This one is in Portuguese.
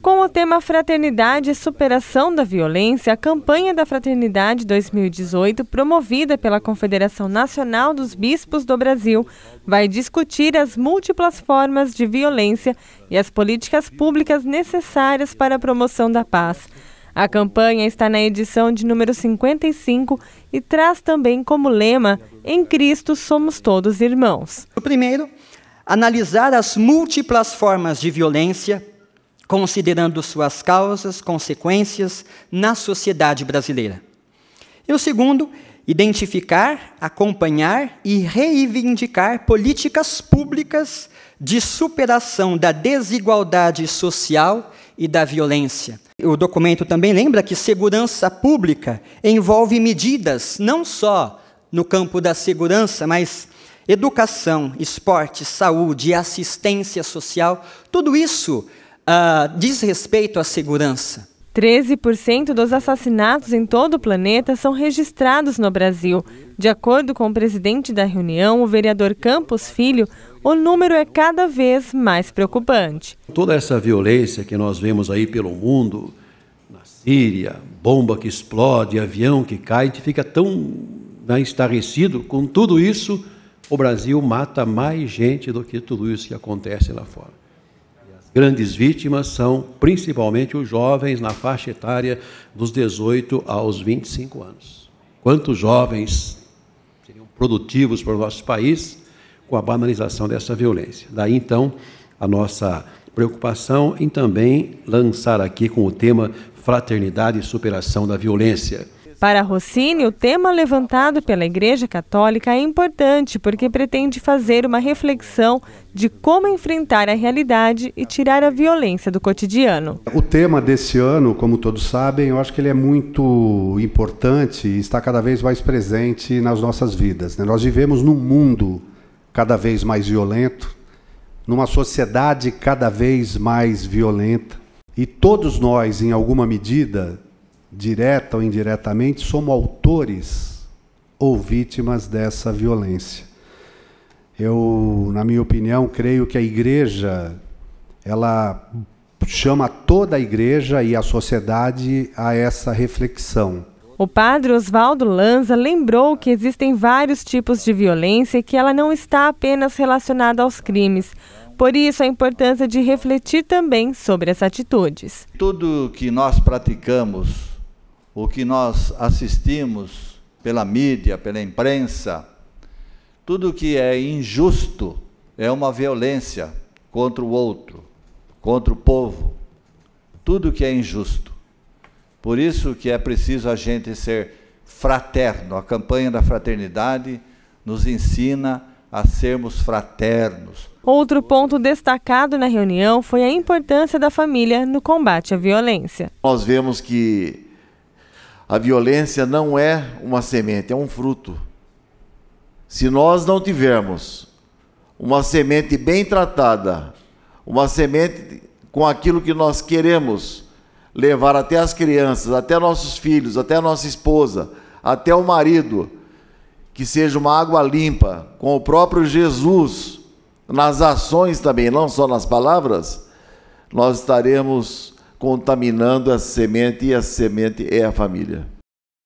Com o tema Fraternidade e Superação da Violência, a campanha da Fraternidade 2018, promovida pela Confederação Nacional dos Bispos do Brasil, vai discutir as múltiplas formas de violência e as políticas públicas necessárias para a promoção da paz. A campanha está na edição de número 55 e traz também como lema: Em Cristo somos todos irmãos. O primeiro, analisar as múltiplas formas de violência considerando suas causas, consequências na sociedade brasileira. E o segundo, identificar, acompanhar e reivindicar políticas públicas de superação da desigualdade social e da violência. O documento também lembra que segurança pública envolve medidas não só no campo da segurança, mas educação, esporte, saúde, assistência social, tudo isso uh, diz respeito à segurança. 13% dos assassinatos em todo o planeta são registrados no Brasil. De acordo com o presidente da reunião, o vereador Campos Filho, o número é cada vez mais preocupante. Toda essa violência que nós vemos aí pelo mundo, na Síria, bomba que explode, avião que cai, a fica tão né, estarrecido com tudo isso. O Brasil mata mais gente do que tudo isso que acontece lá fora grandes vítimas são principalmente os jovens na faixa etária dos 18 aos 25 anos. Quantos jovens seriam produtivos para o nosso país com a banalização dessa violência? Daí então a nossa preocupação em também lançar aqui com o tema Fraternidade e Superação da Violência para Rossini, o tema levantado pela Igreja Católica é importante porque pretende fazer uma reflexão de como enfrentar a realidade e tirar a violência do cotidiano. O tema desse ano, como todos sabem, eu acho que ele é muito importante e está cada vez mais presente nas nossas vidas. Né? Nós vivemos num mundo cada vez mais violento, numa sociedade cada vez mais violenta. E todos nós, em alguma medida, direta ou indiretamente, somos autores ou vítimas dessa violência. Eu, na minha opinião, creio que a igreja ela chama toda a igreja e a sociedade a essa reflexão. O padre Oswaldo Lanza lembrou que existem vários tipos de violência e que ela não está apenas relacionada aos crimes. Por isso, a importância de refletir também sobre as atitudes. Tudo que nós praticamos o que nós assistimos pela mídia, pela imprensa, tudo que é injusto é uma violência contra o outro, contra o povo. Tudo que é injusto. Por isso que é preciso a gente ser fraterno. A campanha da fraternidade nos ensina a sermos fraternos. Outro ponto destacado na reunião foi a importância da família no combate à violência. Nós vemos que a violência não é uma semente, é um fruto. Se nós não tivermos uma semente bem tratada, uma semente com aquilo que nós queremos levar até as crianças, até nossos filhos, até nossa esposa, até o marido, que seja uma água limpa, com o próprio Jesus nas ações também, não só nas palavras, nós estaremos contaminando a semente e a semente é a família.